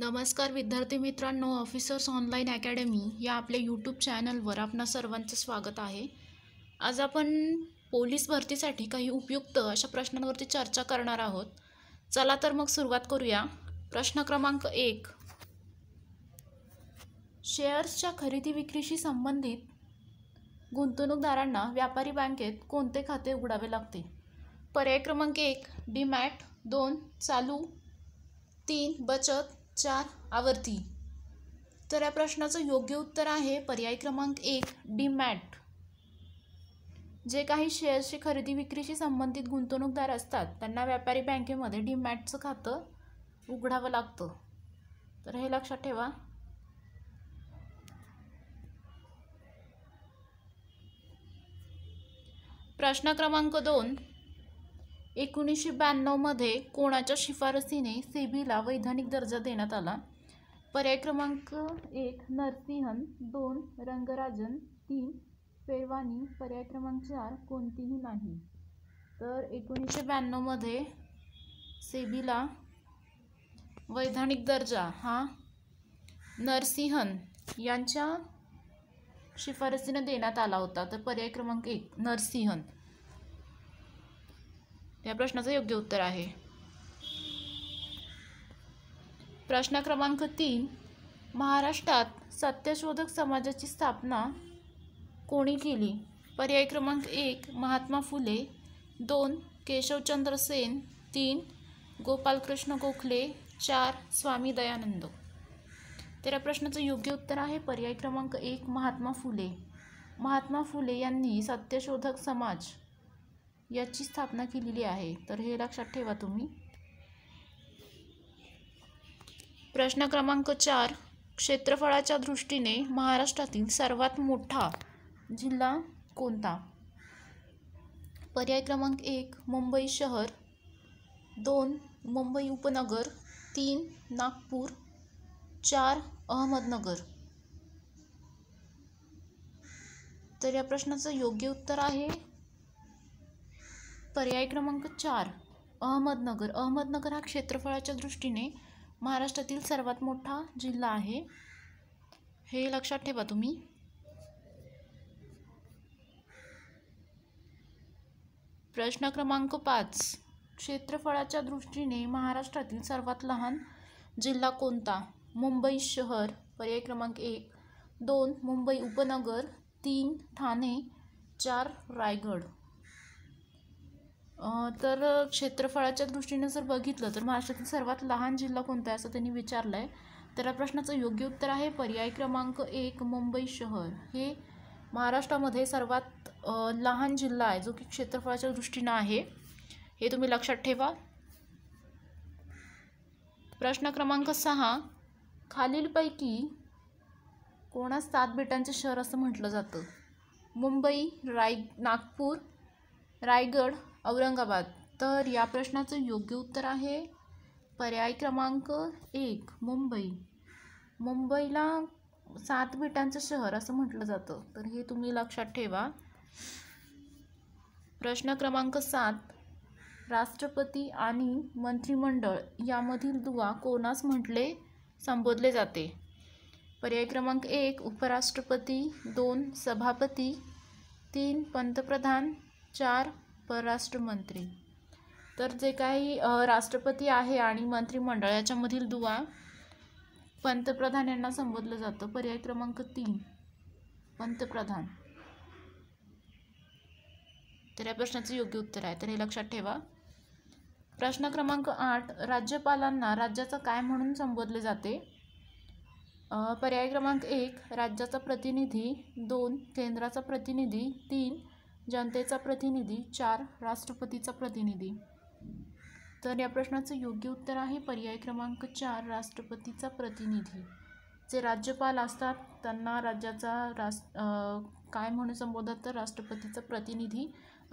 नमस्कार विद्यार्थी मित्रांनो ऑफिसर्स ऑनलाईन अकॅडमी या आपल्या यूट्यूब चॅनलवर आपणा सर्वांचं स्वागत आहे आज आपण पोलीस भरतीसाठी काही उपयुक्त अशा प्रश्नांवरती चर्चा करणार आहोत चला तर मग सुरुवात करूया प्रश्न क्रमांक एक शेअर्सच्या खरेदी विक्रीशी संबंधित गुंतवणूकदारांना व्यापारी बँकेत कोणते खाते उघडावे लागते पर्याय क्रमांक एक डीमॅट दोन चालू तीन बचत चार आवर्ती तर या प्रश्नाचं योग्य उत्तर आहे पर्याय क्रमांक एक डीमॅट जे काही शेअर्सची खरेदी विक्रीशी संबंधित गुंतवणूकदार असतात त्यांना व्यापारी बँकेमध्ये डीमॅटचं खातं उघडावं लागतं तर हे लक्षात ठेवा प्रश्न क्रमांक दोन एकोणीसशे ब्याण्णवमध्ये कोणाच्या शिफारसीने सेबीला वैधानिक दर्जा देण्यात आला पर्याय क्रमांक एक नरसिंहन दोन रंगराजन तीन पेरवानी पर्याय क्रमांक चार कोणतीही नाही तर एकोणीसशे ब्याण्णवमध्ये सेबीला वैधानिक दर्जा हा नरसिंहन यांच्या शिफारसीने देण्यात आला होता तर पर्याय क्रमांक एक नरसिंहन या प्रश्नाचं योग्य उत्तर आहे प्रश्न क्रमांक तीन महाराष्ट्रात सत्यशोधक समाजाची स्थापना कोणी केली पर्याय क्रमांक एक महात्मा फुले दोन केशवचंद्र सेन तीन गोपालकृष्ण गोखले चार स्वामी दयानंद या प्रश्नाचं योग्य उत्तर आहे पर्याय क्रमांक एक महात्मा फुले महात्मा फुले यांनी सत्यशोधक समाज याची स्थापना केलेली आहे तर हे लक्षात ठेवा तुम्ही प्रश्न क्रमांक चार क्षेत्रफळाच्या दृष्टीने महाराष्ट्रातील सर्वात मोठा जिल्हा कोणता पर्याय क्रमांक एक मुंबई शहर दोन मुंबई उपनगर तीन नागपूर चार अहमदनगर तर या प्रश्नाचं योग्य उत्तर आहे पर्याय क्रमांक चार अहमदनगर अहमदनगर हा क्षेत्रफळाच्या दृष्टीने महाराष्ट्रातील सर्वात मोठा जिल्हा आहे हे लक्षात ठेवा तुम्ही प्रश्न क्रमांक पाच क्षेत्रफळाच्या दृष्टीने महाराष्ट्रातील सर्वात लहान जिल्हा कोणता मुंबई शहर पर्याय क्रमांक एक दोन मुंबई उपनगर तीन ठाणे चार रायगड तर क्षेत्रफळाच्या दृष्टीने जर बघितलं तर महाराष्ट्रातील सर्वात लहान जिल्हा कोणता आहे असं त्यांनी विचारलं आहे तर या प्रश्नाचं योग्य उत्तर आहे पर्याय क्रमांक एक मुंबई शहर हे महाराष्ट्रामध्ये सर्वात लहान जिल्हा आहे जो की क्षेत्रफळाच्या दृष्टीनं आहे हे तुम्ही लक्षात ठेवा प्रश्न क्रमांक सहा खालीलपैकी कोणास सात बेटांचे शहर असं म्हटलं जातं मुंबई राय नागपूर रायगड औरंगाबाद तर या प्रश्नाचं योग्य उत्तर आहे पर्याय क्रमांक एक मुंबई मुंबईला सात बेटांचं शहर असं म्हटलं जातं तर हे तुम्ही लक्षात ठेवा प्रश्न क्रमांक सात राष्ट्रपती आणि मंत्रिमंडळ यामधील दुवा कोणास म्हटले संबोधले जाते पर्याय क्रमांक एक उपराष्ट्रपती दोन सभापती तीन पंतप्रधान चार परराष्ट्रमंत्री तर जे काही राष्ट्रपती आहे आणि मंत्रिमंडळ याच्यामधील दुवा पंतप्रधान यांना संबोधलं जातं पर्याय क्रमांक तीन पंतप्रधान तर या प्रश्नाचं योग्य उत्तर आहे तर हे लक्षात ठेवा प्रश्न क्रमांक आठ राज्यपालांना राज्याचं काय म्हणून संबोधले जाते पर्याय क्रमांक एक राज्याचा प्रतिनिधी दोन केंद्राचा प्रतिनिधी तीन जनतेचा प्रतिनिधी चार राष्ट्रपतीचा प्रतिनिधी तर या प्रश्नाचं योग्य उत्तर आहे पर्याय क्रमांक चार राष्ट्रपतीचा प्रतिनिधी जे राज्यपाल असतात त्यांना राज्याचा रास काय म्हणून संबोधतात तर राष्ट्रपतीचा प्रतिनिधी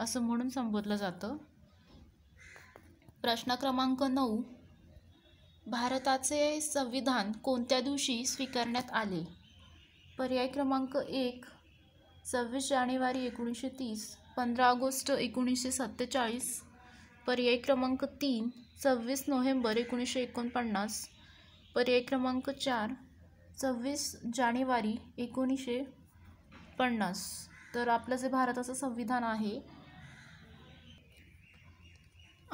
असं म्हणून संबोधलं जातं प्रश्न क्रमांक नऊ भारताचे संविधान कोणत्या दिवशी स्वीकारण्यात आले पर्याय क्रमांक एक सव्वीस जानेवारी एकोणीसशे तीस पंधरा ऑगस्ट एकोणीसशे सत्तेचाळीस पर्याय क्रमांक तीन सव्वीस नोव्हेंबर एकोणीसशे एकोणपन्नास पर्याय क्रमांक चार सव्वीस जानेवारी एकोणीसशे पन्नास तर आपलं जे भारताचं संविधान आहे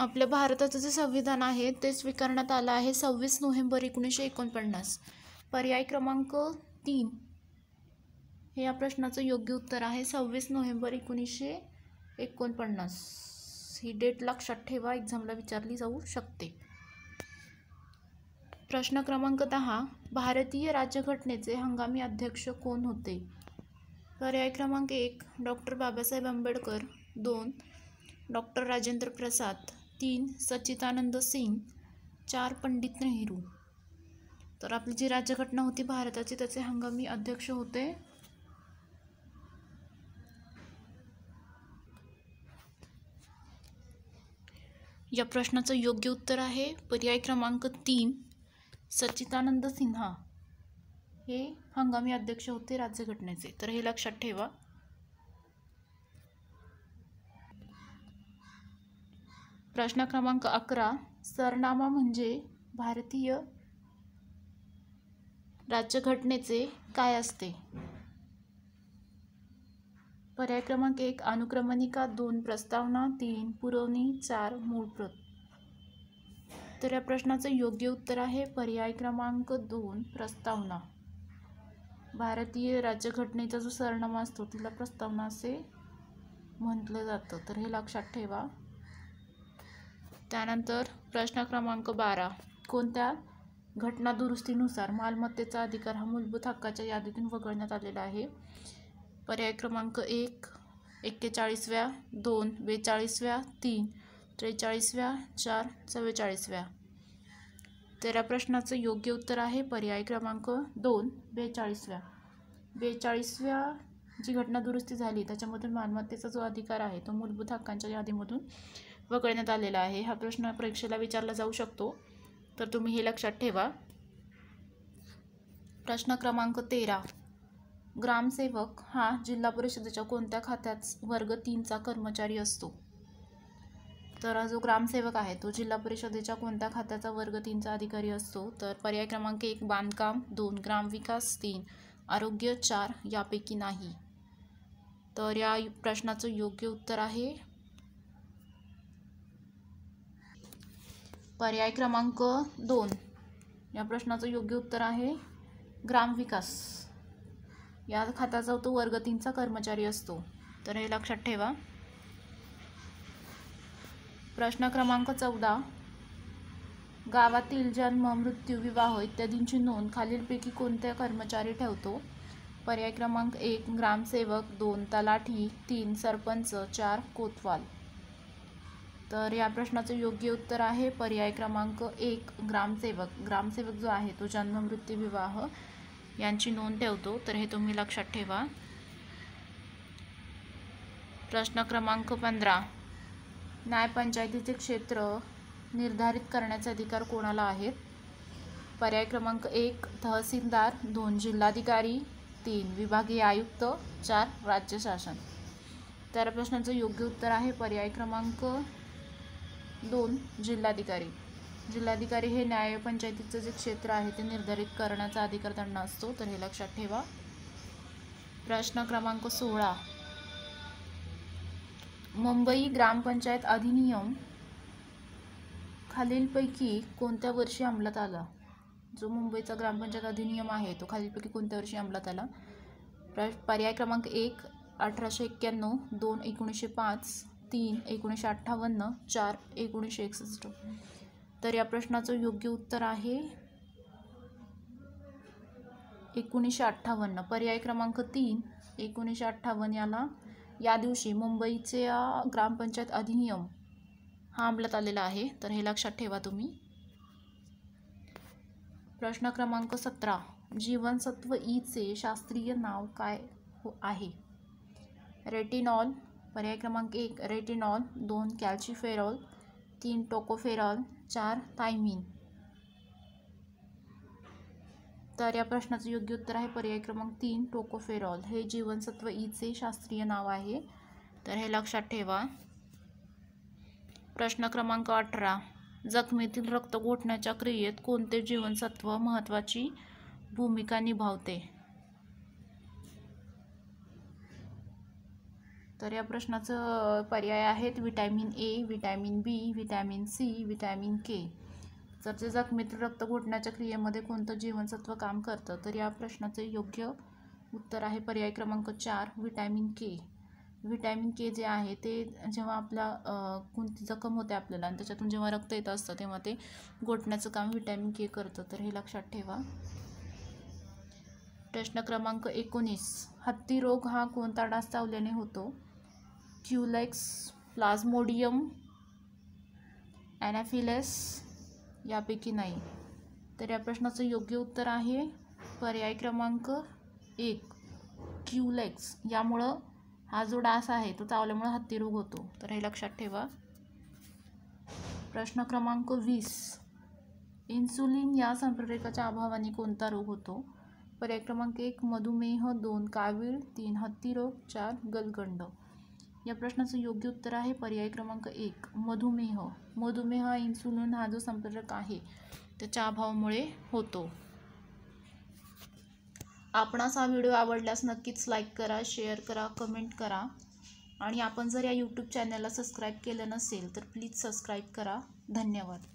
आपल्या भारताचं जे संविधान आहे ते स्वीकारण्यात आलं आहे सव्वीस नोव्हेंबर एकोणीसशे एकोणपन्नास पर्याय क्रमांक तीन हे या प्रश्नाचं योग्य उत्तर आहे सव्वीस नोव्हेंबर एकोणीसशे एकोणपन्नास ही डेट लक्षात ठेवा एक्झामला विचारली जाऊ शकते प्रश्न क्रमांक दहा भारतीय राज्यघटनेचे हंगामी अध्यक्ष कोण होते पर्याय क्रमांक एक डॉक्टर बाबासाहेब आंबेडकर दोन डॉक्टर राजेंद्र प्रसाद तीन सच्चिदानंद सिंग चार पंडित नेहरू तर आपली जी राज्यघटना होती भारताची त्याचे हंगामी अध्यक्ष होते या प्रश्नाचं योग्य उत्तर आहे पर्याय क्रमांक तीन सच्चिदानंद सिन्हा हे हंगामी अध्यक्ष होते राज्यघटनेचे तर हे लक्षात ठेवा प्रश्न क्रमांक अकरा सरनामा म्हणजे भारतीय राज्यघटनेचे काय असते पर्याय क्रमांक एक अनुक्रमणिका दोन प्रस्तावना तीन पुरवणी चार मूळ प्रत तर या प्रश्नाचं योग्य उत्तर आहे पर्याय क्रमांक दोन प्रस्तावना भारतीय राज्यघटनेचा जो सरनामा असतो तिला प्रस्तावना असे म्हटलं जातं तर हे लक्षात ठेवा त्यानंतर प्रश्न क्रमांक बारा कोणत्या घटना दुरुस्तीनुसार मालमत्तेचा अधिकार हा मूलभूत हक्काच्या यादीतून वगळण्यात आलेला आहे पर्याय क्रमांक एक एक्केचाळीसव्या दोन बेचाळीसव्या तीन त्रेचाळीसव्या चार चव्वेचाळीसव्या तेरा प्रश्नाचं योग्य उत्तर आहे पर्याय क्रमांक दोन बेचाळीसव्या बेचाळीसव्या जी घटना दुरुस्ती झाली त्याच्यामधून मालमत्तेचा जो अधिकार आहे तो मूलभूत हक्कांच्या यादीमधून वगळण्यात आलेला आहे हा प्रश्न परीक्षेला विचारला जाऊ शकतो तर तुम्ही हे लक्षात ठेवा प्रश्न क्रमांक तेरा ग्रामसेवक हा जिल्हा परिषदेच्या कोणत्या खात्यात वर्ग तीनचा कर्मचारी असतो तर हा जो ग्रामसेवक आहे तो जिल्हा परिषदेच्या कोणत्या खात्याचा वर्ग तीनचा अधिकारी असतो तर पर्याय क्रमांक एक बांधकाम दोन ग्रामविकास तीन आरोग्य चार यापैकी नाही तर या प्रश्नाचं योग्य उत्तर आहे पर्याय क्रमांक दोन या प्रश्नाचं योग्य उत्तर आहे ग्रामविकास या खात्याचा तो वर्ग तीनचा कर्मचारी असतो तर हे लक्षात ठेवा प्रश्न क्रमांक चौदा गावातील जन्म मृत्यू विवाह इत्यादींची नोंद खालीलपैकी कोणत्या कर्मचारी ठेवतो पर्याय क्रमांक एक ग्रामसेवक दोन तलाठी तीन सरपंच चार कोतवाल तर या प्रश्नाचं योग्य उत्तर आहे पर्याय क्रमांक एक ग्रामसेवक ग्रामसेवक जो आहे तो जन्म मृत्यू विवाह यांची नोंद ठेवतो तर हे तुम्ही लक्षात ठेवा प्रश्न क्रमांक पंधरा न्यायपंचायतीचे क्षेत्र निर्धारित करण्याचे अधिकार कोणाला आहेत पर्याय क्रमांक एक तहसीलदार दोन जिल्हाधिकारी तीन विभागीय आयुक्त चार राज्य शासन तर प्रश्नाचं योग्य उत्तर आहे पर्याय क्रमांक दोन जिल्हाधिकारी जिल्हाधिकारी हे न्यायपंचायतीचं जे क्षेत्र आहे ते निर्धारित करण्याचा अधिकार त्यांना असतो तर हे लक्षात ठेवा प्रश्न क्रमांक सोळा मुंबई ग्रामपंचायत अधिनियम खालीलपैकी कोणत्या वर्षी अंमलात आला जो मुंबईचा ग्रामपंचायत अधिनियम आहे तो खालीलपैकी कोणत्या वर्षी अंमलात आला पर्याय क्रमांक एक अठराशे एक्क्याण्णव दोन एकोणीसशे पाच तीन एकोणीसशे अठ्ठावन्न चार एकोणीसशे एकसष्ट तर या प्रश्नाचं योग्य उत्तर आहे एकोणीसशे अठ्ठावन्न पर्याय क्रमांक तीन एकोणीसशे अठ्ठावन्न याला या दिवशी मुंबईचे ग्रामपंचायत अधिनियम हा अंमलात आलेला आहे तर हे लक्षात ठेवा तुम्ही प्रश्न क्रमांक सतरा जीवनसत्व ईचे शास्त्रीय नाव काय हो आहे रेटिनॉल पर्याय क्रमांक एक रेटिनॉल दोन कॅल्शिफेरॉल तीन टोकोफेरॉल चार थायमिन तर या प्रश्नाचं योग्य उत्तर आहे पर्याय क्रमांक तीन टोकोफेरॉल हे जीवनसत्व ईचे शास्त्रीय नाव आहे तर हे लक्षात ठेवा प्रश्न क्रमांक अठरा जखमीतील रक्त गोठण्याच्या क्रियेत कोणते जीवनसत्व महत्त्वाची भूमिका निभावते तर या प्रश्नाचं पर्याय आहेत vitamin A vitamin B vitamin C vitamin K जे जखमेतील रक्त घोटण्याच्या क्रियेमध्ये कोणतं जीवनसत्व काम करतं तर या प्रश्नाचं योग्य उत्तर आहे पर्याय क्रमांक चार विटॅमिन के विटॅमिन के जे आहे ते जेव्हा आपला कोणती जखम होते आपल्याला आणि त्याच्यातून जेव्हा रक्त येत असतं तेव्हा ते गोठण्याचं काम विटॅमिन के करतं तर हे लक्षात ठेवा प्रश्न क्रमांक एकोणीस हत्ती रोग हा कोणता डास चावल्याने होतो क्युलेक्स प्लाझमोडियम ॲनाफिलेस यापैकी नाही तर या प्रश्नाचं योग्य उत्तर आहे पर्याय क्रमांक एक क्युलेक्स यामुळं हा जो डास आहे तो चावल्यामुळं रोग होतो तर हे लक्षात ठेवा प्रश्न क्रमांक वीस इन्सुलिन या संप्रेरकाच्या अभावाने कोणता रोग होतो पर्याय क्रमांक एक मधुमेह दोन कावीळ तीन हत्तीरोग चार गलगंड या प्रश्नाचं योग्य उत्तर आहे पर्याय क्रमांक एक मधुमेह मधुमेह इन्सुलिन हा जो संप्रेरक आहे त्याच्या अभावामुळे होतो आपणास हा व्हिडिओ आवडल्यास नक्कीच लाईक करा शेअर करा कमेंट करा आणि आपण जर या यूट्यूब चॅनलला सबस्क्राईब केलं नसेल तर प्लीज सबस्क्राईब करा धन्यवाद